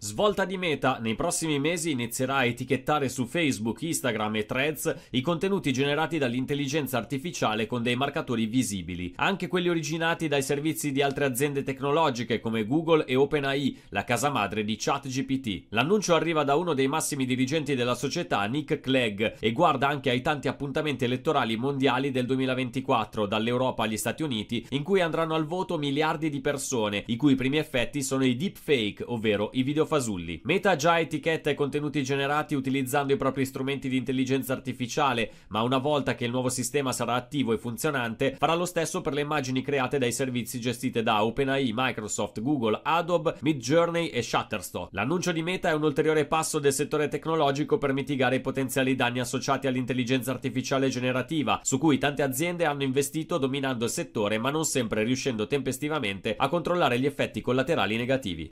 Svolta di meta, nei prossimi mesi inizierà a etichettare su Facebook, Instagram e Threads i contenuti generati dall'intelligenza artificiale con dei marcatori visibili, anche quelli originati dai servizi di altre aziende tecnologiche come Google e OpenAI, la casa madre di ChatGPT. L'annuncio arriva da uno dei massimi dirigenti della società, Nick Clegg, e guarda anche ai tanti appuntamenti elettorali mondiali del 2024, dall'Europa agli Stati Uniti, in cui andranno al voto miliardi di persone, i cui primi effetti sono i deepfake, ovvero i video Fasulli. Meta già etichetta i contenuti generati utilizzando i propri strumenti di intelligenza artificiale, ma una volta che il nuovo sistema sarà attivo e funzionante, farà lo stesso per le immagini create dai servizi gestite da OpenAI, Microsoft, Google, Adobe, Midjourney e Shutterstock. L'annuncio di Meta è un ulteriore passo del settore tecnologico per mitigare i potenziali danni associati all'intelligenza artificiale generativa, su cui tante aziende hanno investito dominando il settore ma non sempre riuscendo tempestivamente a controllare gli effetti collaterali negativi.